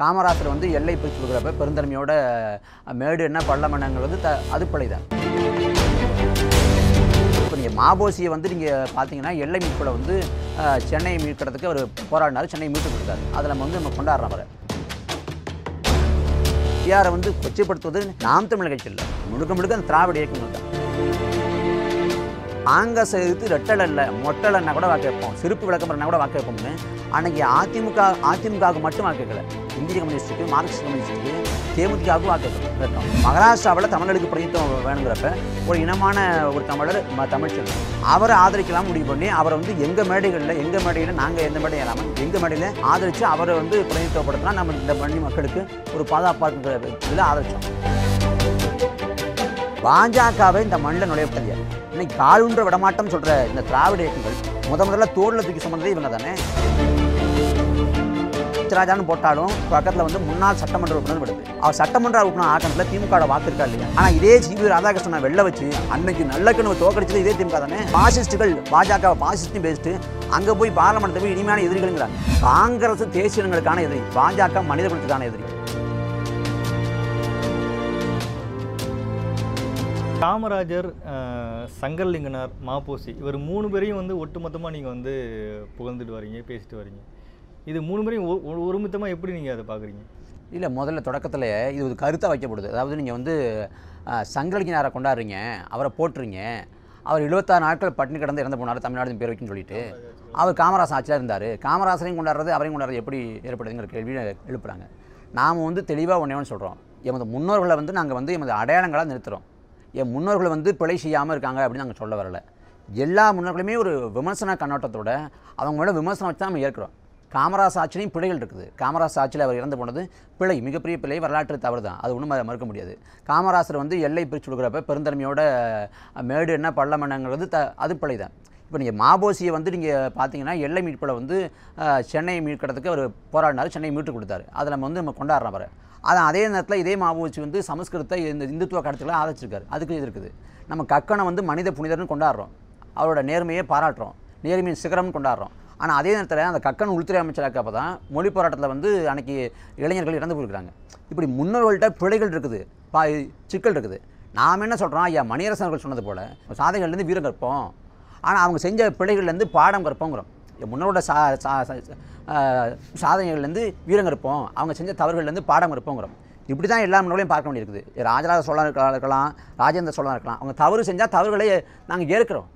காமராசர் வந்து எல்லை போய் சொல்கிறப்ப பெருந்தன்மையோட மேடு என்ன பள்ளமனங்கள் வந்து த அது தான் இப்போ நீங்கள் மாபோசியை வந்து நீங்கள் பார்த்தீங்கன்னா எல்லை மீட்பில் வந்து சென்னையை மீட்கிறதுக்கு அவர் போராடினார் சென்னை மீட்டு கொடுத்தாரு அதில் நம்ம வந்து நம்ம கொண்டாடுறோம் அவரை பெரியாரை வந்து கொச்சைப்படுத்துவது நாம் தமிழ் கட்சி இல்லை முழுக்க முழுக்க அந்த திராவிட இயக்கங்கள் தான் ஆங்க சேர்த்து ரெட்டல் இல்லை மொட்டலன்னா கூட வாக்கு வைப்போம் சிறப்பு விளக்கம்னா கூட வாக்கு வைப்போம்னு அன்றைக்கி அதிமுக அதிமுகவுக்கு மட்டும் வாக்குக்கல இந்திய கம்யூனிஸ்டுக்கு மார்க்சிஸ்ட் கம்யூனிஸ்ட்டுக்கு தேமுதிகவுக்கு வாக்குக்கல மகாராஷ்டிராவில் தமிழர்களுக்கு பிரதித்துவம் வேணுங்கிறப்ப ஒரு இனமான ஒரு தமிழர் ம தமிழ்ச்சல் அவரை ஆதரிக்கலாம் முடிவு பண்ணி அவரை வந்து எங்கள் மேடைகளில் எங்கள் மேடையில் நாங்கள் எந்த மேடையும் ஏறாமல் எங்கள் மேடையில் ஆதரித்து அவரை வந்து பிரதித்துவப்படுத்தினா நம்ம இந்த பண்ணி மக்களுக்கு ஒரு பாதுகாப்பாக்குங்கிற இதில் ஆதரிச்சோம் பாஜகவை இந்த மண்ணில் நுழையப்பட்டது முடியாது இன்னைக்கு காலுன்ற விடமாட்டம் சொல்கிற இந்த திராவிட இயக்கங்கள் முத முதல்ல தோளில் தூக்கி சம்மந்தது இவங்க தானே ராஜான்னு போட்டாலும் பக்கத்தில் வந்து முன்னாள் சட்டமன்ற உறுப்பினர் படுது அவர் சட்டமன்ற உறுப்பினர் ஆக்கணத்தில் திமுக வாக்கு இருக்கா இல்லையா ஆனால் இதே சிபி ராதாகிருஷ்ணன் வெளில வச்சு அன்னைக்கு நல்லக்கணு தோக்கடிச்சது இதே திமுக தானே பாசிஸ்டுகள் பாஜக பாசிஸ்டும் பேசிட்டு அங்கே போய் பார்லமெண்ட்டில் போய் இனிமையான எதிரிகளுங்கிறார் காங்கிரஸ் தேசியங்களுக்கான எதிரி பாஜக மனித குலத்துக்கான எதிரி காமராஜர் சங்கர்லிங்கனார் மாப்போசி இவர் மூணு பேரையும் வந்து ஒட்டுமொத்தமாக நீங்கள் வந்து புகழ்ந்துட்டு வரீங்க பேசிட்டு வரீங்க இது மூணு முறையும் ஒருமித்தமாக எப்படி நீங்கள் அதை பார்க்குறீங்க இல்லை முதல்ல தொடக்கத்தில் இது ஒரு கருத்தாக வைக்கப்படுது அதாவது நீங்கள் வந்து சங்கரலிங்கனாரை கொண்டாடுறீங்க அவரை போட்டுருங்க அவர் எழுபத்தாறு நாட்கள் பட்டினி கடந்து இறந்து போனார் தமிழ்நாடு பேர் வைக்கணும்னு சொல்லிட்டு அவர் காமராசன் ஆட்சியாக இருந்தார் காமராசரையும் கொண்டாடுறது அவரையும் கொண்டாடுறது எப்படி ஏற்படுதுங்கிற கேள்வி எழுப்புறாங்க நாம் வந்து தெளிவாக ஒன்று சொல்கிறோம் எமது முன்னோர்களை வந்து நாங்கள் வந்து எமது அடையாளங்களாக நிறுத்துகிறோம் என் முன்னோர்கள் வந்து பிழை செய்யாமல் இருக்காங்க அப்படின்னு நாங்கள் சொல்ல வரலை எல்லா முன்னோர்களுமே ஒரு விமர்சன கண்ணோட்டத்தோட அவங்களோட விமர்சனம் வச்சு தான் நம்ம ஏற்கிறோம் காமராஜ் ஆட்சிலையும் பிழைகள் இருக்குது காமராஜ் ஆட்சியில் அவர் இறந்து போனது பிழை மிகப்பெரிய பிழை வரலாற்று தவறு தான் அது ஒன்றும் மறுக்க முடியாது காமராசர் வந்து எல்லை பிரித்து கொடுக்குறப்ப பெருந்தன்மையோட மேடு என்ன பள்ளமனங்கிறது த அது பிழை தான் இப்போ நீங்கள் மாபோசியை வந்து நீங்கள் பார்த்தீங்கன்னா எல்லை மீட்பில் வந்து சென்னையை மீட்கிறதுக்கு அவர் போராடினார் சென்னையை மீட்டு கொடுத்தாரு அதில் நம்ம வந்து நம்ம கொண்டாடுறோம் அவர் அதான் அதே நேரத்தில் இதே மாபோசி வந்து சமஸ்கிருதத்தை இந்த இந்துத்துவ கருத்துக்களை ஆதரிச்சிருக்காரு அதுக்கு இது இருக்குது நம்ம கக்கனை வந்து மனித புனிதர்னு கொண்டாடுறோம் அவரோட நேர்மையை பாராட்டுறோம் நேர்மையின் சிகரம்னு கொண்டாடுறோம் ஆனால் அதே நேரத்தில் அந்த கக்கன் உள்துறை அமைச்சராக அப்போ தான் மொழி போராட்டத்தில் வந்து அன்றைக்கி இளைஞர்கள் இறந்து போயிருக்கிறாங்க இப்படி முன்னோர்கள்ட்ட பிழைகள் இருக்குது பா சிக்கல் இருக்குது நாம் என்ன சொல்கிறோம் ஐயா மணியரசன் அவர்கள் சொன்னது போல் சாதனைகள்லேருந்து வீரம் கற்போம் ஆனால் அவங்க செஞ்ச பிழைகள்லேருந்து பாடம் கற்போங்கிறோம் முன்னோட சா சா சாதனைகள்லேருந்து வீரம் கற்போம் அவங்க செஞ்ச தவறுகள்லேருந்து பாடம் கற்போங்கிறோம் இப்படி தான் எல்லா முன்னோர்களையும் பார்க்க வேண்டியிருக்குது ராஜராஜ சோழன் இருக்கலாம் ராஜேந்திர சோழன் இருக்கலாம் அவங்க தவறு செஞ்சால் தவறுகளை நாங்கள் ஏற்கிறோம்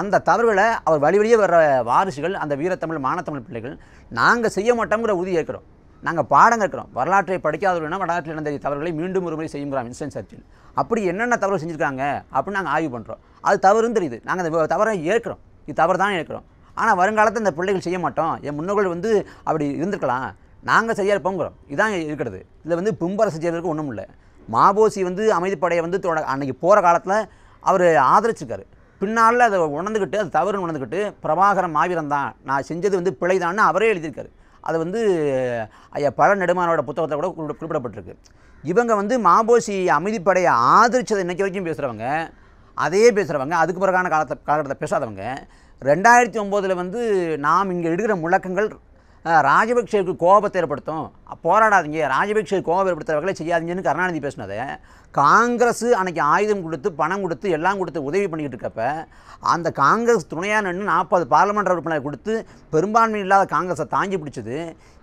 அந்த தவறுகளை அவர் வழி வழியே வர்ற வாரிசுகள் அந்த வீரத்தமிழ் மானத்தமிழ் பிள்ளைகள் நாங்கள் செய்ய மாட்டோங்கிற உறுதி ஏற்கிறோம் நாங்கள் பாடம் இருக்கிறோம் வரலாற்றை படிக்காதவர்கள்னா வரலாற்றில் நடந்த தவறுகளை மீண்டும் ஒரு முறை செய்யுங்கிறோம் வின்சன் சர்ச்சில் அப்படி என்னென்ன தவறு செஞ்சுருக்காங்க அப்படின்னு நாங்கள் ஆய்வு பண்ணுறோம் அது தவறுன்னு தெரியுது நாங்கள் அந்த தவறை ஏற்கிறோம் இது தவறு தான் ஏற்கிறோம் ஆனால் வருங்காலத்தில் இந்த பிள்ளைகள் செய்ய மாட்டோம் என் முன்னோர்கள் வந்து அப்படி இருந்திருக்கலாம் நாங்கள் சரியாக இருப்போங்கிறோம் இதான் இருக்கிறது இதில் வந்து பிம்பரசு செய்வதற்கு ஒன்றும் இல்லை மாபோசி வந்து அமைதிப்படையை வந்து தொட அன்றைக்கி போகிற காலத்தில் அவர் ஆதரிச்சிருக்காரு பின்னால் அதை உணர்ந்துக்கிட்டு அது தவறுன்னு உணர்ந்துக்கிட்டு பிரபாகரன் மாவீரந்தான் நான் செஞ்சது வந்து பிழைதான்னு அவரே எழுதியிருக்காரு அது வந்து ஐயா பல நெடுமானோட புத்தகத்தை கூட குறிப்பிடப்பட்டிருக்கு இவங்க வந்து மாபோசி அமைதிப்படையை ஆதரித்ததை இன்றைக்கி வரைக்கும் பேசுகிறவங்க அதையே பேசுகிறவங்க அதுக்கு பிறகான காலத்தை காலகட்டத்தை பேசாதவங்க ரெண்டாயிரத்தி ஒம்போதில் வந்து நாம் இங்கே எடுக்கிற முழக்கங்கள் ராஜபக்சேவுக்கு கோபத்தை ஏற்படுத்தும் போராடாதீங்க ராஜபக்சே கோபம் ஏற்படுத்துகிற வகையில் செய்யாதீங்கன்னு கருணாநிதி பேசினதே காங்கிரஸ் அன்னைக்கு ஆயுதம் கொடுத்து பணம் கொடுத்து எல்லாம் கொடுத்து உதவி பண்ணிக்கிட்டு இருக்கப்போ அந்த காங்கிரஸ் துணையாக நின்று நாற்பது பார்லமெண்ட் உறுப்பினர் கொடுத்து பெரும்பான்மை இல்லாத காங்கிரஸை தாங்கி பிடிச்சது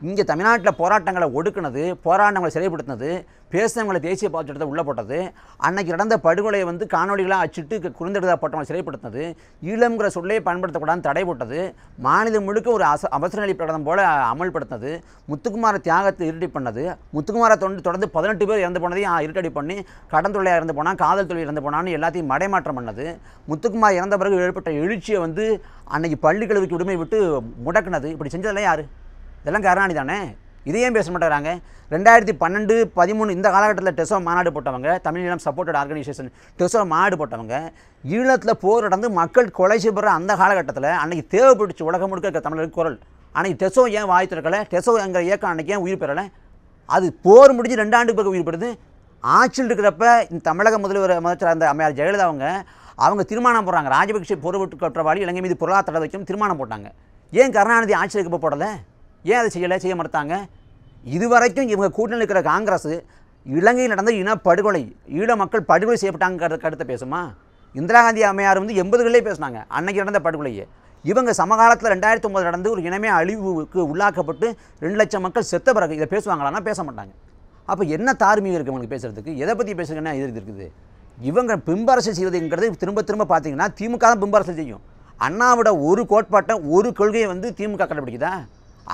இங்கே தமிழ்நாட்டில் போராட்டங்களை ஒடுக்கினது போராட்டங்களை சிறைப்படுத்தினது பேசினவங்களை தேசிய பாதுகாப்பு உள்ள போட்டது அன்னைக்கு நடந்த படுகொலையை வந்து காணொலிகளாக அச்சிட்டு குறுந்தெடுதாப்பட்டவங்களை சிறைப்படுத்தினது ஈழங்கிற சொல்லே பயன்படுத்தக்கூடாது தடை போட்டது மாநிலம் முழுக்க ஒரு அவசர நிலை பிரகடனம் போல அமல்படுத்தினது முத்துக்குமார தியாகத்தை இருட்டி பண்ணது முத்துக்குமாரை தொண்டு தொடர்ந்து பதினெட்டு பேர் இறந்து போனதையும் இருட்டடி பண்ணி கடன் தொழிலாக இறந்து போனால் காதல் தொழில் இறந்து போனான்னு எல்லாத்தையும் மடைமாற்றம் பண்ணது முத்துக்குமார் இறந்த பிறகு ஏற்பட்ட எழுச்சியை வந்து அன்னைக்கு பள்ளி கல்விக்கு விடுமை விட்டு முடக்குனது இப்படி செஞ்சதெல்லாம் யார் இதெல்லாம் கருணாநிதி தானே இதையும் பேச மாட்டேங்கிறாங்க ரெண்டாயிரத்தி பன்னெண்டு பதிமூணு இந்த காலகட்டத்தில் டெசோ மாநாடு போட்டவங்க தமிழீழம் சப்போர்ட்டட் ஆர்கனைசேஷன் டெசோ மாநாடு போட்டவங்க ஈழத்தில் போர் நடந்து மக்கள் கொலை செய்யப்படுற அந்த காலகட்டத்தில் அன்றைக்கி தேவைப்பட்டுச்சு உலகம் முழுக்க தமிழருக்கு குரல் அன்றைக்கி டெசோ ஏன் வாய் திறக்கலை டெசோ எங்கள் இயக்கம் அன்றைக்கி ஏன் உயிர் பெறலை அது போர் முடிஞ்சு ரெண்டு ஆண்டுக்கு பிறகு உயிர் பெறுது ஆட்சியில் இருக்கிறப்ப இந்த தமிழக முதல்வர் அமைச்சர் அந்த அம்மையார் ஜெயலலிதா அவங்க அவங்க தீர்மானம் போடுறாங்க ராஜபக்சே பொருள் குற்றவாளி இலங்கை மீது பொருளாதார வைக்கும் தீர்மானம் போட்டாங்க ஏன் கருணாநிதி ஆட்சியில் இருக்கப்போ போடலை ஏன் அதை செய்யலை செய்ய மறுத்தாங்க இதுவரைக்கும் இவங்க கூட்டணி இருக்கிற காங்கிரஸ் இலங்கையில் நடந்த இனப்படுகொலை ஈழ மக்கள் படுகொலை செய்யப்பட்டாங்க கருத்தை பேசுமா இந்திரா காந்தி அம்மையார் வந்து எண்பதுகளிலே பேசினாங்க அன்னைக்கு நடந்த படுகொலையே இவங்க சமகாலத்தில் ரெண்டாயிரத்தி ஒம்பது நடந்து ஒரு இனமே அழிவுக்கு உள்ளாக்கப்பட்டு ரெண்டு லட்சம் மக்கள் செத்த பிறகு இதை பேசுவாங்களான்னா பேச மாட்டாங்க அப்போ என்ன தார்மீகம் இருக்குது உங்களுக்கு பேசுகிறதுக்கு எதை பற்றி பேசுகிறேன் இது இருக்குது இவங்க பிம்பரசல் செய்வதுங்கிறது திரும்ப திரும்ப பார்த்தீங்கன்னா திமுக தான் பிம்பரசல் செய்யும் அண்ணாவோட ஒரு கோட்பாட்டை ஒரு கொள்கையை வந்து திமுக கடைபிடிக்குதா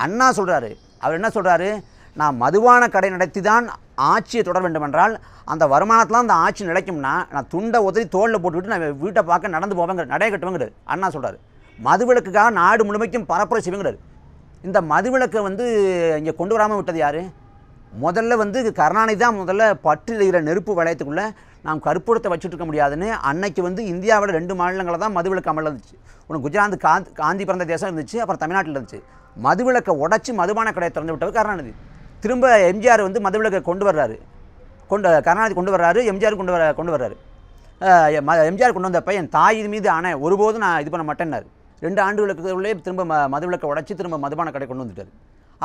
அண்ணா சொல்கிறாரு அவர் என்ன சொல்கிறாரு நான் மதுவான கடை நடத்தி தான் ஆட்சியை தொடர வேண்டுமென்றால் அந்த வருமானத்தில் அந்த ஆட்சி நிலைக்கும்னா நான் துண்டை உதவி தோளில் போட்டுவிட்டு நான் வீட்டை பார்க்க நடந்து போவேங்க நடைய அண்ணா சொல்கிறார் மதுவிலக்குக்காக நாடு முழுமைக்கும் பரப்புரை செய்வேங்கிறார் இந்த மதுவிலக்கை வந்து இங்கே கொண்டு வராமல் விட்டது யார் முதல்ல வந்து கருணாநிதி தான் முதல்ல பற்றிடுகிற நெருப்பு வளையத்துக்குள்ளே நாம் கற்பூரத்தை வச்சுட்டு இருக்க முடியாதுன்னு அன்னைக்கு வந்து இந்தியாவில் ரெண்டு மாநிலங்களை தான் மதுவிலக்கு அமல் இருந்துச்சு ஒன்று குஜராத் காந்தி பிறந்த தேசம் இருந்துச்சு அப்புறம் தமிழ்நாட்டில் இருந்துச்சு மதுவிலக்கை உடச்சி மதுபான கடையை திறந்து விட்டது கருணாநிதி திரும்ப எம்ஜிஆர் வந்து மதவிலக்கை கொண்டு வர்றாரு கொண்டு கருணாநிதி கொண்டு வர்றாரு எம்ஜிஆர் கொண்டு வர கொண்டு வர்றாரு எம்ஜிஆர் கொண்டு வந்தப்ப என் தாயின் மீது ஆன ஒருபோதும் நான் இது பண்ண மாட்டேன்னாரு ரெண்டு ஆண்டுகளுக்கு உள்ளே திரும்ப ம மதுவிலக்கை உடச்சி திரும்ப மதுபான கடை கொண்டு வந்துட்டார்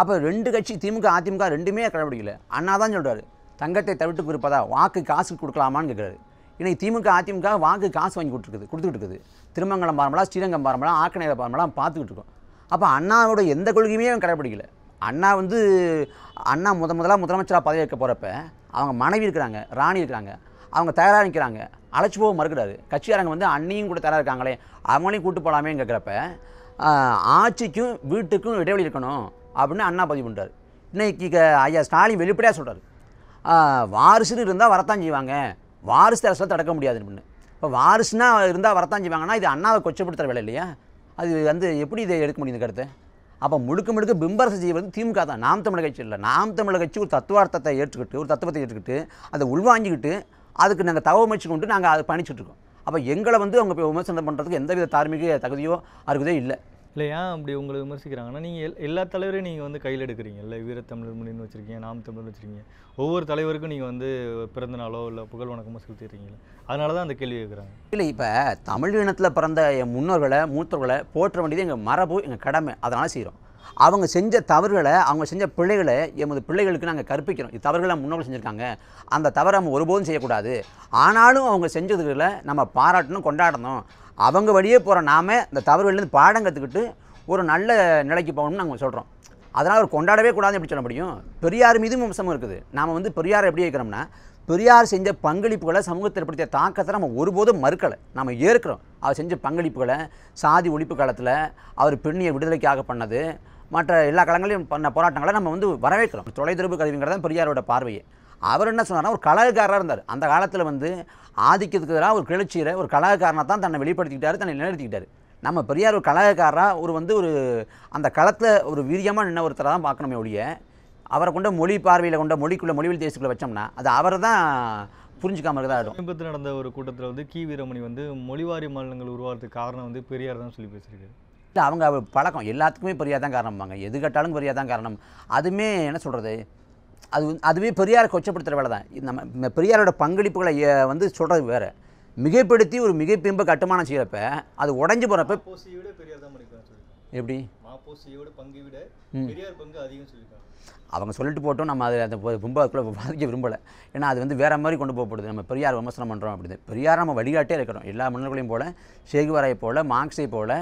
அப்போ ரெண்டு கட்சி திமுக அதிமுக ரெண்டுமே கடைபிடிக்கல அண்ணா தான் சொல்கிறாரு தங்கத்தை தவிட்டு கொடுப்பதா வாக்கு காசு கொடுக்கலாமான்னு கேட்குறாரு இன்றைக்கி திமுக அதிமுக வாக்கு காசு வாங்கி கொடுத்துருக்குது கொடுத்துக்கிட்டு இருக்குது திருமங்கலம் பாரம்பலாம் ஸ்ரீரங்கம் பாரம்பலாம் ஆக்கநேர பாரம்பலாம் பார்த்துக்கிட்டு இருக்கோம் அப்போ அண்ணாவோட எந்த கொள்கையுமே கடைபிடிக்கலை அண்ணா வந்து அண்ணா முத முதலாக முதலமைச்சராக பதவி வைக்க போகிறப்ப அவங்க மனைவி இருக்கிறாங்க ராணி இருக்கிறாங்க அவங்க தயாராக நிற்கிறாங்க அழைச்சி போக மறுக்கிறாரு கட்சிக்காரங்க வந்து அண்ணியும் கூட தயாராக இருக்காங்களே அவங்களையும் கூட்டு போகலாமேன்னு கேட்குறப்ப ஆட்சிக்கும் வீட்டுக்கும் இடைவெளி இருக்கணும் அப்படின்னு அண்ணா பதிவு பண்ணுறாரு இன்னைக்கு ஐயா ஸ்டாலின் வெளிப்படையாக சொல்கிறார் வாரிசுன்னு இருந்தால் வரத்தான் செய்வாங்க வாரிசு அரசை தடுக்க முடியாது அப்படின்னு இப்போ வாரிசுனா இருந்தால் வரத்தான் செய்வாங்கன்னா இது அண்ணாவை கொச்சப்படுத்துகிற வேலை இல்லையா அது வந்து எப்படி இதை எடுக்க முடியும் இந்த கருத்தை அப்போ முழுக்க முழுக்க பிம்பரசு செய்வது திமுக தான் நாம் தமிழக கட்சி இல்லை நாம் தமிழக கட்சி ஒரு தத்துவார்த்தத்தை ஏற்றுக்கிட்டு ஒரு தத்துவத்தை ஏற்றுக்கிட்டு அதை உள்வாங்கிக்கிட்டு அதுக்கு நாங்கள் தவமைச்சு கொண்டு நாங்கள் அதை பயணிச்சுட்ருக்கோம் அப்போ எங்களை வந்து அவங்க விமர்சனம் பண்ணுறதுக்கு எந்தவித தார்மீக தகுதியோ அருகதையோ இல்லை இல்லை ஏன் அப்படி உங்களை விமர்சிக்கிறாங்கன்னா நீங்கள் எல் எல்லா தலைவரையும் நீங்கள் வந்து கையில் எடுக்கிறீங்க இல்லை வீரத்தமிழர் மொழின்னு வச்சுருக்கீங்க நாம் தமிழ் வச்சுருக்கீங்க ஒவ்வொரு தலைவருக்கும் நீங்கள் வந்து பிறந்த நாளோ இல்லை புகழ் வணக்கமோ செலுத்திடுறீங்களா அதனால தான் அந்த கேள்வி கேட்குறாங்க இல்லை இப்போ தமிழ் இனத்தில் பிறந்த என் முன்னோர்களை மூத்தவர்களை போற்ற வேண்டியது எங்கள் மரபு எங்கள் கடமை அதனால் செய்கிறோம் அவங்க செஞ்ச தவறுகளை அவங்க செஞ்ச பிள்ளைகளை எமது பிள்ளைகளுக்கு நாங்கள் கற்பிக்கிறோம் இது தவறுகளை முன்னோர்கள் செஞ்சுருக்காங்க அந்த தவறை நம்ம ஒருபோதும் செய்யக்கூடாது ஆனாலும் அவங்க செஞ்சதுகளை நம்ம பாராட்டணும் கொண்டாடணும் அவங்க வழியே போகிற நாம இந்த தவறுகள்லேருந்து பாடம் கற்றுக்கிட்டு ஒரு நல்ல நிலைக்கு போகணும்னு நாங்கள் சொல்கிறோம் அதனால் அவர் கொண்டாடவே கூடாது எப்படி சொல்ல முடியும் பெரியார் மீதும் விமர்சனம் இருக்குது நாம் வந்து பெரியார் எப்படி வைக்கிறோம்னா பெரியார் செஞ்ச பங்களிப்புகளை சமூகத்தில் ஏற்படுத்திய தாக்கத்தை நம்ம ஒருபோதும் மறுக்கலை நம்ம ஏற்கிறோம் அவர் செஞ்ச பங்களிப்புகளை சாதி ஒழிப்பு காலத்தில் அவர் பெண்ணியை விடுதலைக்காக பண்ணது மற்ற எல்லா களங்களையும் பண்ண போராட்டங்களை நம்ம வந்து வரவேற்கிறோம் தொலைதொடர்பு தான் பெரியாரோட பார்வையை அவர் என்ன சொன்னார்னா ஒரு கலகக்காரராக இருந்தார் அந்த காலத்தில் வந்து ஆதிக்கத்துக்கு எதிராக ஒரு கிளர்ச்சியில் ஒரு கலகக்காரனாக தான் தன்னை வெளிப்படுத்திக்கிட்டார் தன்னை நிலைநிறுத்திக்கிட்டார் நம்ம பெரியார் ஒரு கலகக்காரராக ஒரு வந்து ஒரு அந்த களத்தில் ஒரு வீரியமாக நின்ன ஒருத்தராக தான் பார்க்கணுமே ஒழிய அவரை கொண்ட மொழி பார்வையில் கொண்ட மொழிக்குள்ளே மொழிவில் தேசத்துக்குள்ளே வச்சோம்னா அது அவர் தான் புரிஞ்சுக்காம இருக்கதா ஆகிடும் சமீபத்தில் நடந்த ஒரு கூட்டத்தில் வந்து கி வீரமணி வந்து மொழிவாரி மாநிலங்கள் உருவாகிறதுக்கு காரணம் வந்து பெரியார் தான் சொல்லி பேசியிருக்காரு இல்லை அவங்க பழக்கம் எல்லாத்துக்குமே பெரியார் தான் வாங்க எது கேட்டாலும் பெரியார் தான் காரணம் அதுவுமே என்ன சொல்கிறது அது அதுவே பெரியாரை கொச்சப்படுத்துகிற வேலை தான் நம்ம பெரியாரோட பங்களிப்புகளை வந்து சொல்கிறது வேறு மிகைப்படுத்தி ஒரு மிகைப்பிம்ப கட்டுமானம் செய்கிறப்ப அது உடஞ்சி போகிறப்ப எப்படி அவங்க சொல்லிட்டு போட்டோம் நம்ம அதை அந்த ரொம்ப பாதிக்க விரும்பலை ஏன்னா அது வந்து வேறு மாதிரி கொண்டு போகப்படுது நம்ம பெரியார் விமர்சனம் பண்ணுறோம் அப்படின்னு பெரியார் நம்ம வழிகாட்டே இருக்கிறோம் எல்லா மன்னர்களையும் போல் சேகுவாரை போல் மார்க்ஸை போல்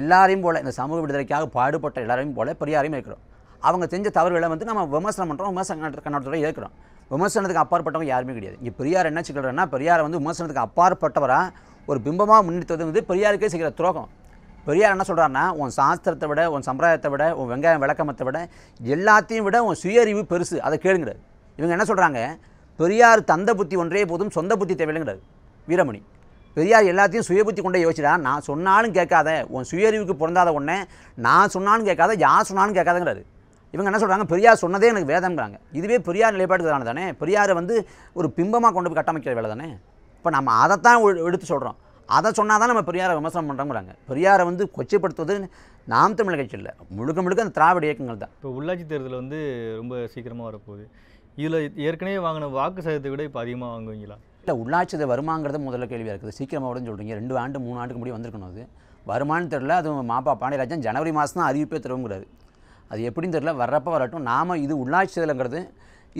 எல்லாரையும் போல் இந்த சமூக விடுதலைக்காக பாடுபட்ட எல்லாரையும் போல் பெரியாரையும் இருக்கிறோம் அவங்க செஞ்ச தவறுகளை வந்து நம்ம விமர்சனம் பண்ணுறோம் விமர்சன கண்ணோட்டத்தோட இருக்கிறோம் விமர்சனத்துக்கு அப்பாற்பட்டவங்க யாருமே கிடையாது இங்கே பெரியார் என்ன சிக்கல்னா பெரியாரை வந்து விமர்சனத்துக்கு அப்பாற்பட்டவராக ஒரு பிம்பமாக முன்னிறுத்துவது வந்து பெரியாருக்கே செய்கிற துரோகம் பெரியார் என்ன சொல்கிறாருன்னா உன் சாஸ்திரத்தை விட உன் சம்பிரதாயத்தை விட உன் வெங்காயம் விளக்கமத்தை விட எல்லாத்தையும் விட உன் சுயறிவு பெருசு அதை கேளுங்கிறார் இவங்க என்ன சொல்கிறாங்க பெரியார் தந்த புத்தி ஒன்றே போதும் சொந்த புத்தி தேவையில்லைங்கிறார் வீரமணி பெரியார் எல்லாத்தையும் சுயபுத்தி கொண்டே யோசிச்சா நான் சொன்னாலும் கேட்காத உன் சுயறிவுக்கு பிறந்தாத ஒன்று நான் சொன்னாலும் கேட்காத யார் சொன்னாலும் கேட்காதங்கிறாரு இவங்க என்ன சொல்கிறாங்க பெரியார் சொன்னதே எனக்கு வேதம்ங்கிறாங்க இதுவே பெரியார் நிலைப்பாட்டுக்கான தானே பெரியாரை வந்து ஒரு பிம்பமாக கொண்டு போய் கட்டமைக்கிற வேலை தானே இப்போ நம்ம அதைத்தான் எடுத்து சொல்கிறோம் அதை சொன்னால் தான் நம்ம பெரியாரை விமர்சனம் பண்ணுறோங்கிறாங்க பெரியாரை வந்து கொச்சைப்படுத்துவது நாம் தமிழ் கட்சி இல்லை முழுக்க முழுக்க அந்த திராவிட இயக்கங்கள் தான் இப்போ உள்ளாட்சி தேர்தல் வந்து ரொம்ப சீக்கிரமாக வரப்போகுது இதில் ஏற்கனவே வாங்கின வாக்கு சதத்தை விட இப்போ அதிகமாக வாங்குவீங்களா இல்லை உள்ளாட்சி வருமாங்கிறது முதல்ல கேள்வியாக இருக்குது சீக்கிரமாக உடனே சொல்கிறீங்க ரெண்டு ஆண்டு மூணு ஆண்டுக்கு முடியும் வந்திருக்கணும் அது வருமானு தெரில அது மாப்பா பாண்டியராஜன் ஜனவரி மாதம் தான் அறிவிப்பே தருங்கிறாரு அது எப்படின்னு தெரில வர்றப்போ வரட்டும் நாம் இது உள்ளாட்சி தேர்தலுங்கிறது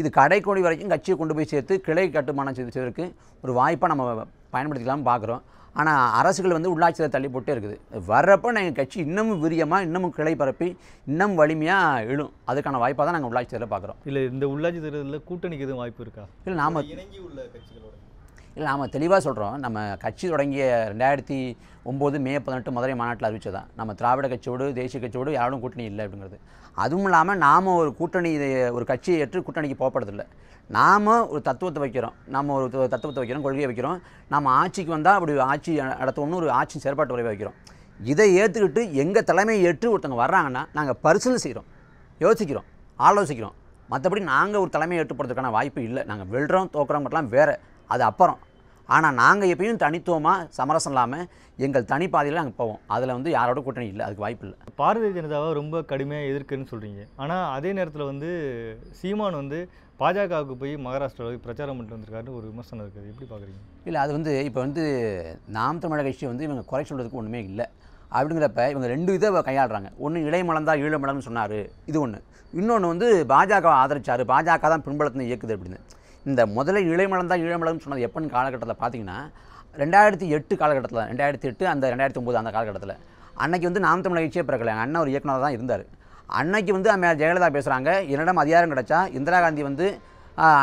இது கடைக்கோடி வரைக்கும் கட்சியை கொண்டு போய் சேர்த்து கிளை கட்டுமானம் செய்வதற்கு ஒரு வாய்ப்பாக நம்ம பயன்படுத்திக்கலாம்னு பார்க்குறோம் ஆனால் அரசுகள் வந்து உள்ளாட்சியில் தள்ளி போட்டே இருக்குது வர்றப்போ நாங்கள் கட்சி இன்னமும் விரியமாக இன்னமும் கிளை பரப்பி இன்னும் வலிமையாக எழும் அதுக்கான வாய்ப்பாக தான் நாங்கள் உள்ளாட்சி தேர்தலில் பார்க்குறோம் இல்லை இந்த உள்ளாட்சி தேர்தலில் கூட்டணிக்கு எதுவும் வாய்ப்பு இருக்கா இல்லை நாம் இணங்கி உள்ள கட்சிகளோட இல்லை நாம் தெளிவாக சொல்கிறோம் நம்ம கட்சி தொடங்கிய ரெண்டாயிரத்தி ஒம்பது மே பதினெட்டு மதுரை மாநாட்டில் அறிவித்ததான் நம்ம திராவிட கட்சியோடு தேசிய கட்சியோடு யாரும் கூட்டணி இல்லை அப்படிங்கிறது அதுவும் இல்லாமல் நாம் ஒரு கூட்டணி இதை ஒரு கட்சியை ஏற்று கூட்டணிக்கு போகப்படுறதில்லை நாம் ஒரு தத்துவத்தை வைக்கிறோம் நம்ம ஒரு தத்துவத்தை வைக்கிறோம் கொள்கையை வைக்கிறோம் நம்ம ஆட்சிக்கு வந்தால் அப்படி ஆட்சி நடத்தணும்னு ஒரு ஆட்சி செயற்பாட்டு முறையை வைக்கிறோம் இதை ஏற்றுக்கிட்டு எங்கள் தலைமையை ஏற்று ஒருத்தவங்க வர்றாங்கன்னா நாங்கள் பரிசீலனை செய்கிறோம் யோசிக்கிறோம் ஆலோசிக்கிறோம் மற்றபடி நாங்கள் ஒரு தலைமையை ஏற்றுப்படுறதுக்கான வாய்ப்பு இல்லை நாங்கள் வெல்றோம் தோக்குறோம் மட்டும் வேறு அது அப்புறம் ஆனால் நாங்கள் எப்பயும் தனித்துவமாக சமரசம் இல்லாமல் எங்கள் தனிப்பாதையில் நாங்கள் போவோம் அதில் வந்து யாரோட கூட்டணி இல்லை அதுக்கு வாய்ப்பு இல்லை பாரதிய ஜனதாவை ரொம்ப கடுமையாக எதிர்க்குன்னு சொல்கிறீங்க ஆனால் அதே நேரத்தில் வந்து சீமான் வந்து பாஜகவுக்கு போய் மகாராஷ்டிராவில் போய் பிரச்சாரம் பண்ணிட்டு வந்திருக்காருன்னு ஒரு விமர்சனம் இருக்குது எப்படி பார்க்குறீங்க இல்லை அது வந்து இப்போ வந்து நாம் தமிழக கட்சி வந்து இவங்க குறை சொல்கிறதுக்கு ஒன்றுமே இல்லை அப்படிங்கிறப்ப இவங்க ரெண்டு இதை கையாளுறாங்க ஒன்று இளைமலந்தா ஈழமலம்னு சொன்னார் இது ஒன்று இன்னொன்று வந்து பாஜக ஆதரிச்சார் பாஜக தான் பின்பலத்தினை இயக்குது அப்படின்னு இந்த முதல்ல இளைமலம் தான் இளமலம்னு சொன்னது எப்படின்னு காலகட்டத்தில் பார்த்தீங்கன்னா ரெண்டாயிரத்தி எட்டு காலகட்டத்தில் ரெண்டாயிரத்தி எட்டு அந்த ரெண்டாயிரத்தி ஒம்பது அந்த காலகட்டத்தில் அன்னைக்கு வந்து நாம் தமிழ் நிகழ்ச்சியே பிறக்கலை எங்கள் அண்ணன் ஒரு இயக்குனர் தான் இருந்தார் அன்னைக்கு வந்து அம்மையா ஜெயலலிதா பேசுகிறாங்க என்னிடம் அதிகாரம் கிடச்சா இந்திரா காந்தி வந்து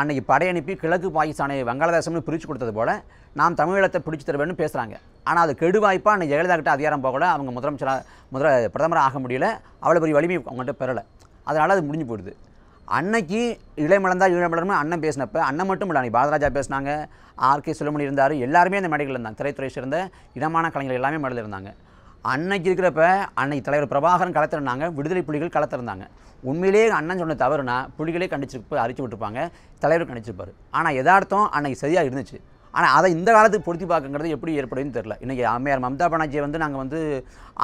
அன்னைக்கு படையனுப்பி கிழக்கு பாகிஸ்தானை வங்காளதேசம்னு பிரித்து கொடுத்தது போல் நாம் தமிழீழத்தை பிடிச்சி தருவேன்னு பேசுகிறாங்க ஆனால் அது கெடுவாய்ப்பாக அன்னைக்கு ஜெயலலிதா கிட்ட அதிகாரம் போகல அவங்க முதலமைச்சராக முதல பிரதமராக ஆக முடியல அவ்வளோ பெரிய வலிமை அவங்கள்ட்ட பெறலை அதனால் அது முடிஞ்சு போயிடுது அன்னைக்கு இளைமலர்ந்தா இளமலர்னு அண்ணன் பேசினப்ப அண்ணன் மட்டும் இல்லை அன்னைக்கு பாரதராஜா பேசினாங்க ஆர்கே சுலமணி இருந்தார் எல்லாருமே அந்த மேடைகள் இருந்தாங்க திரைத்துறை சேர்ந்த இனமான கலைஞர்கள் எல்லாமே மேடையில் இருந்தாங்க அன்னைக்கு இருக்கிறப்ப அன்னைக்கு தலைவர் பிரபாகரன் கலத்திருந்தாங்க விடுதலை புலிகள் கலத்திருந்தாங்க உண்மையிலேயே அண்ணன் சொன்ன தவறுனா புலிகளே கண்டிச்சு அரிச்சு விட்டுருப்பாங்க தலைவர் கண்டிச்சிருப்பார் ஆனால் எதார்த்தம் அன்னைக்கு சரியாக இருந்துச்சு ஆனால் அதை இந்த காலத்துக்கு பொருத்தி பார்க்குங்கிறது எப்படி ஏற்படுதுன்னு தெரில இன்றைக்கி அம்மையார் மம்தா பானர்ஜியை வந்து நாங்கள் வந்து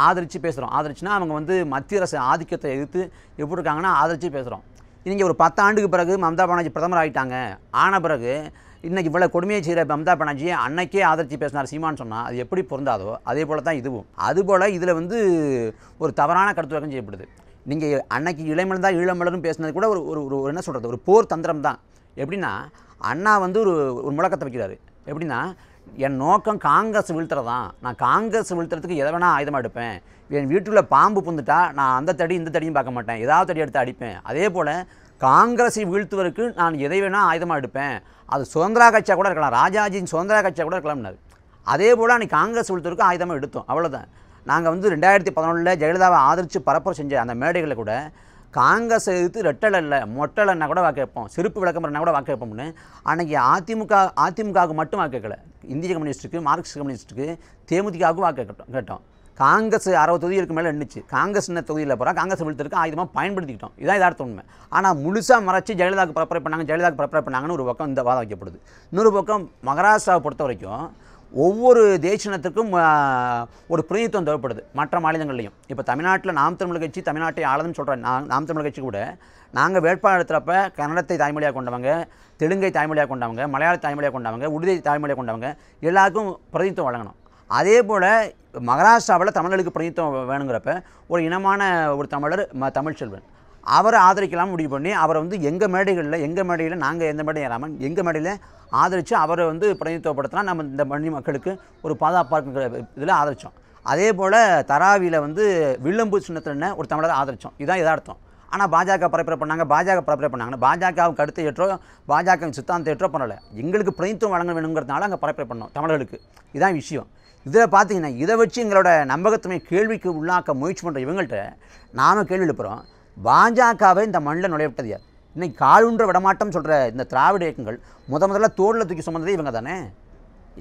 ஆதரித்து பேசுகிறோம் ஆதரிச்சுன்னா அவங்க வந்து மத்திய அரசு ஆதிக்கத்தை எதிர்த்து எப்படி இருக்காங்கன்னா ஆதரித்து பேசுகிறோம் இன்றைக்கி ஒரு பத்தாண்டுக்கு பிறகு மம்தா பானர்ஜி பிரதமர் ஆகிட்டாங்க ஆன பிறகு இன்றைக்கி இவ்வளோ கொடுமையை செய்கிற மம்தா பானர்ஜி அன்னைக்கே ஆதரித்து பேசினார் சீமான்னு சொன்னால் அது எப்படி பொருந்தாதோ அதே போல் தான் இதுவும் அதுபோல் இதில் வந்து ஒரு தவறான கருத்துவக்கம் செய்யப்படுது நீங்கள் அன்னைக்கு இளமலர் தான் ஈழமலர்னு பேசினது கூட ஒரு ஒரு ஒரு என்ன சொல்கிறது ஒரு போர் தந்திரம் தான் எப்படின்னா அண்ணா வந்து ஒரு ஒரு முழக்கத்தை வைக்கிறாரு எப்படின்னா என் நோக்கம் காங்கிரஸ் வீழ்த்துறதான் நான் காங்கிரஸ் வீழ்த்துறதுக்கு எதை வேணால் ஆயுதமாக எடுப்பேன் என் வீட்டில் பாம்பு புந்துட்டா நான் அந்த தடி இந்த தடியும் பார்க்க மாட்டேன் ஏதாவது தடி எடுத்து அடிப்பேன் அதே போல் காங்கிரஸை வீழ்த்துவதற்கு நான் எதை வேணால் ஆயுதமாக எடுப்பேன் அது சுதந்திரா கட்சியாக கூட இருக்கலாம் ராஜாஜியின் சுதந்திரா கட்சியாக கூட இருக்கலாம்னாரு அதே போல் அன்றைக்கி காங்கிரஸ் வீழ்த்துவதற்கு ஆயுதமாக எடுத்தோம் அவ்வளோதான் நாங்கள் வந்து ரெண்டாயிரத்தி பதினொன்றில் ஜெயலலிதாவை ஆதரித்து பரப்புரை செஞ்ச அந்த மேடைகளில் கூட காங்கிரஸ் எதிர்த்து ரெட்டல் இல்லை மொட்டலன்னா கூட வாக்கு கேட்போம் சிறப்பு விளக்கம்னா கூட வாக்கு வைப்போம்னு அன்றைக்கி அதிமுக அதிமுகவுக்கு மட்டும் வாக்கு கேட்கல இந்திய கம்யூனிஸ்ட்டுக்கு மார்க்சிஸ்ட் கம்யூனிஸ்ட்டுக்கு தேமுதிகாவுக்கும் வாக்கு கேட்டோம் கேட்டோம் காங்கிரஸ் அறுபது தொகுதிகளுக்கு மேலே நின்றுச்சு காங்கிரஸ் என்ன தொகுதியில் போகிறா காங்கிரஸ் விழுத்திருக்கு ஆயுதமாக பயன்படுத்திக்கிட்டோம் இதான் இதார்த்த உண்மை ஆனால் முழுசாக மறைச்சி ஜெயலலிதாவுக்கு ப்ரிப்பேர் பண்ணாங்க ஜெயலலிதாவுக்கு ப்ரிப்பேர் பண்ணாங்கன்னு ஒரு பக்கம் இந்த வாதம் வைக்கப்படுது இன்னொரு பக்கம் மகாராஷ்டிராவை பொறுத்த வரைக்கும் ஒவ்வொரு தேசினத்திற்கும் ஒரு பிரதித்துவம் தேவைப்படுது மற்ற மாநிலங்கள்லையும் இப்போ தமிழ்நாட்டில் நாம் தமிழ் கட்சி தமிழ்நாட்டை ஆளுதுன்னு சொல்கிறேன் நான் நாம் தமிழ் கட்சி கூட நாங்கள் வேட்பாளர் எடுத்துகிறப்ப கன்னடத்தை தாய்மொழியாக கொண்டவங்க தெலுங்கை தாய்மொழியாக கொண்டவங்க மலையாள தாய்மொழியாக கொண்டவங்க உடுதை தாய்மொழியாக கொண்டவங்க எல்லாருக்கும் பிரதித்துவம் வழங்கணும் அதே போல் மகாராஷ்டிராவில் தமிழர்களுக்கு பிரதித்துவம் வேணுங்கிறப்ப ஒரு இனமான ஒரு தமிழர் ம செல்வன் அவரை ஆதரிக்கலாம் முடிவு பண்ணி அவரை வந்து எங்கள் மேடைகளில் எங்கள் மேடையில் நாங்கள் எந்த மேடையும் ஏறாமல் எங்கள் மேடையில் ஆதரித்து அவரை வந்து பிரதிநிதித்துவப்படுத்தினா நம்ம இந்த மணி மக்களுக்கு ஒரு பாதுகாப்பாக இதில் ஆதரித்தோம் அதே போல் தராவியில் வந்து வில்லம்பு சின்னத்தில் ஒரு தமிழரை ஆதரித்தோம் இதுதான் எதார்த்தம் ஆனால் பாஜக பரப்புரை பண்ணாங்க பாஜக பரப்புரை பண்ணாங்கன்னா பாஜகவுக்கு அடுத்த ஏற்றோ பாஜக சித்தாந்த ஏற்றோ பண்ணலை எங்களுக்கு பிரதித்துவம் வழங்க வேணுங்கிறதுனால அங்கே பரப்புரை பண்ணோம் தமிழர்களுக்கு இதுதான் விஷயம் இதில் பார்த்தீங்கன்னா இதை வச்சு எங்களோட நம்பகத்தன்மை கேள்விக்கு உள்ளாக்க முயற்சி பண்ணுற இவங்கள்ட்ட நாம் கேள்வி எழுப்புகிறோம் பாஜகவை இந்த மண்ணில் நுழைவிட்டது யார் இன்னைக்கு காலுன்ற விடமாட்டம் சொல்கிற இந்த திராவிட இயக்கங்கள் முத முதல்ல தோளில் தூக்கி சுமந்ததே இவங்க தானே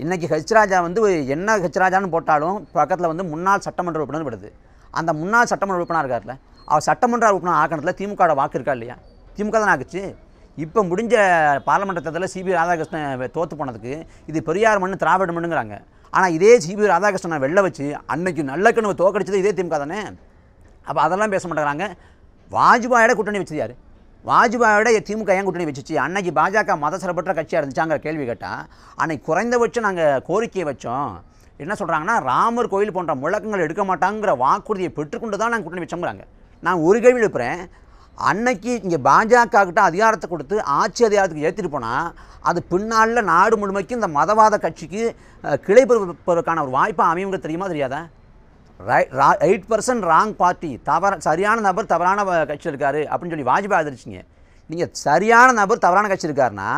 இன்றைக்கி ஹெச்ராஜா வந்து என்ன ஹெச்ராஜான்னு போட்டாலும் பக்கத்தில் வந்து முன்னாள் சட்டமன்ற உறுப்பினர் விடுது அந்த முன்னாள் சட்டமன்ற உறுப்பினர் இருக்கார்ல அவர் சட்டமன்ற உறுப்பினர் ஆக்கணத்தில் திமுக வாக்கு இருக்கா இல்லையா திமுக தான் ஆக்குச்சு இப்போ முடிஞ்ச பாராளுமன்ற தேர்தலில் சிபி ராதாகிருஷ்ணன் தோற்று போனதுக்கு இது பெரியார் மண் திராவிட மண்ணுங்கிறாங்க ஆனால் இதே சிபி ராதாகிருஷ்ணனை வெளில வச்சு அன்னைக்கு கிணவு தோக்கடிச்சது இதே திமுக தானே அப்போ அதெல்லாம் பேச மாட்டேங்கிறாங்க வாஜ்பாயோட கூட்டணி வச்சது யார் வாஜ்பாயோட திமுக ஏன் கூட்டணி வச்சுச்சு அன்னைக்கு பாஜக மத சிறப்பற்ற கட்சியாக இருந்துச்சாங்கிற கேள்வி கேட்டால் அன்னைக்கு குறைந்தபட்சம் நாங்கள் கோரிக்கையை வச்சோம் என்ன சொல்கிறாங்கன்னா ராமர் கோயில் போன்ற முழக்கங்கள் எடுக்க மாட்டாங்கிற வாக்குறுதியை பெற்றுக்கொண்டு தான் நாங்கள் கூட்டணி வச்சோங்கிறாங்க நான் ஒரு கேள்வி எழுப்புறேன் அன்னைக்கு இங்கே பாஜக கிட்ட அதிகாரத்தை கொடுத்து ஆட்சி அதிகாரத்துக்கு ஏற்றிட்டு போனால் அது பின்னால் நாடு முழுமைக்கும் இந்த மதவாத கட்சிக்கு கிளை பெறுவதற்கான ஒரு வாய்ப்பாக அமையுங்க தெரியுமா தெரியாதா எயிட் பர்சன்ட் ராங் பார்ட்டி தவற சரியான நபர் தவறான கட்சி இருக்கார் அப்படின்னு சொல்லி வாஜ்பாய் ஆதரிச்சிங்க நீங்கள் சரியான நபர் தவறான கட்சி இருக்காருன்னா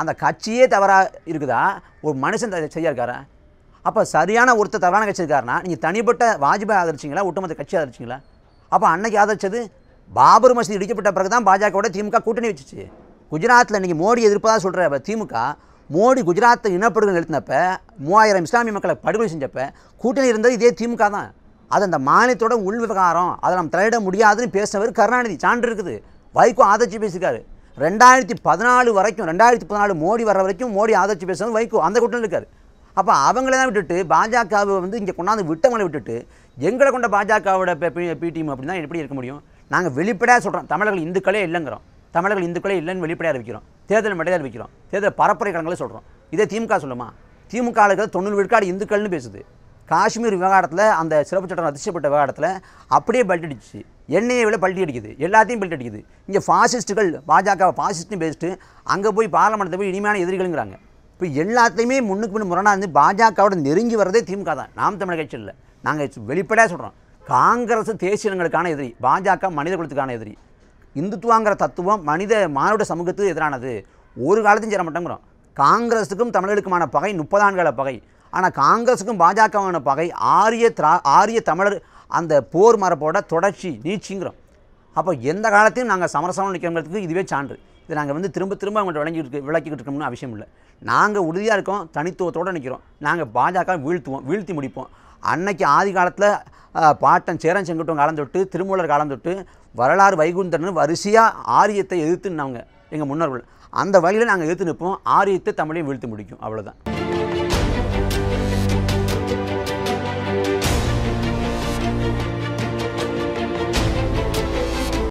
அந்த கட்சியே தவறாக இருக்குதா ஒரு மனுஷன் சரியாக இருக்காரா அப்போ சரியான ஒருத்தர் தவறான கட்சி இருக்காருன்னா நீங்கள் தனிப்பட்ட வாஜ்பாய் ஆதரிச்சிங்களா ஒட்டுமொத்த கட்சி ஆதரிச்சிங்களா அப்போ அன்னைக்கு ஆதரிச்சது பாபர் மசீதி இடிக்கப்பட்ட பிறகு தான் பாஜகவோட திமுக கூட்டணி வச்சுச்சு குஜராத்தில் இன்றைக்கி மோடி எதிர்ப்பதாக சொல்கிற திமுக மோடி குஜராத்தை இனப்படுகொலை நிறுத்தினப்போ மூவாயிரம் இஸ்லாமிய மக்களை படுகொலை செஞ்சப்போ கூட்டணி இருந்தது இதே திமுக தான் அது அந்த மாநிலத்தோட உள் விவகாரம் அதை நம்ம தலையிட முடியாதுன்னு பேசினவர் கருணாநிதி சான்று இருக்குது வைகோ ஆதரிச்சு பேசியிருக்காரு ரெண்டாயிரத்தி பதினாலு வரைக்கும் ரெண்டாயிரத்தி பதினாலு மோடி வர வரைக்கும் மோடி ஆதரிச்சு பேசுவது வைகோ அந்த கூட்டம் இருக்கார் அப்போ அவங்கள தான் விட்டுட்டு பாஜகவை வந்து இங்கே கொண்டாந்து விட்டவங்களை விட்டுட்டு எங்களை கொண்ட பாஜகவோட பி டீம் அப்படின்னா எப்படி இருக்க முடியும் நாங்கள் வெளிப்படையாக சொல்கிறோம் தமிழர்கள் இந்துக்களே இல்லைங்கிறோம் தமிழர்கள் இந்துக்களே இல்லைன்னு வெளிப்படையாக அறிவிக்கிறோம் தேர்தல் மட்டும் அறிவிக்கிறோம் தேர்தல் பரப்புரை கணங்களை சொல்கிறோம் இதே திமுக சொல்லுமா திமுக ஆளுகள் தொண்ணூறு விழுக்காடு இந்துக்கள்னு பேசுது காஷ்மீர் விவகாரத்தில் அந்த சிறப்பு சட்டம் அதிர்ஷ்டப்பட்ட விவகாரத்தில் அப்படியே அடிச்சு எண்ணெயை விட பல்ட்டி அடிக்குது எல்லாத்தையும் பல்ட்டி அடிக்குது இங்கே ஃபாசிஸ்ட்டுகள் பாஜக ஃபாசிஸ்ட்னு பேசிட்டு அங்கே போய் பாராளுமன்றத்தை போய் இனிமையான எதிரிகள்ங்கிறாங்க இப்போ எல்லாத்தையுமே முன்னுக்கு முன் முரணாக இருந்து பாஜகவோட நெருங்கி வர்றதே திமுக தான் நாம் தமிழக கட்சியில் நாங்கள் வெளிப்படையாக சொல்கிறோம் காங்கிரஸ் தேசியங்களுக்கான எதிரி பாஜக மனித குலத்துக்கான எதிரி இந்துத்துவாங்கிற தத்துவம் மனித மானுட சமூகத்துக்கு எதிரானது ஒரு காலத்தையும் சேர மாட்டேங்கிறோம் காங்கிரஸுக்கும் தமிழர்களுக்குமான பகை முப்பதாண்டுகள பகை ஆனால் காங்கிரஸுக்கும் பாஜகவான பகை ஆரிய திரா ஆரிய தமிழர் அந்த போர் மரப்போட தொடர்ச்சி நீச்சிங்கிறோம் அப்போ எந்த காலத்தையும் நாங்கள் சமரசம் நிற்கிறதுக்கு இதுவே சான்று இது நாங்கள் வந்து திரும்ப திரும்ப அவங்கள்ட்ட விளங்கிட்டு விளக்கிக்கிட்டு இருக்கோம்னு அவசியம் இல்லை நாங்கள் உறுதியாக இருக்கோம் தனித்துவத்தோடு நிற்கிறோம் நாங்கள் பாஜக வீழ்த்துவோம் வீழ்த்தி முடிப்போம் அன்னைக்கு ஆதி காலத்தில் பாட்டன் சேரன் செங்குட்டம் காலம் தொட்டு திருமூலர் காலம் தொட்டு வரலாறு வைகுந்தரன் வரிசையாக ஆரியத்தை எதிர்த்துனாங்க எங்கள் முன்னோர்கள் அந்த வழியில் நாங்கள் எதிர்த்து நிற்போம் ஆரியத்தை தமிழையும் வீழ்த்து முடிக்கும் அவ்வளோதான்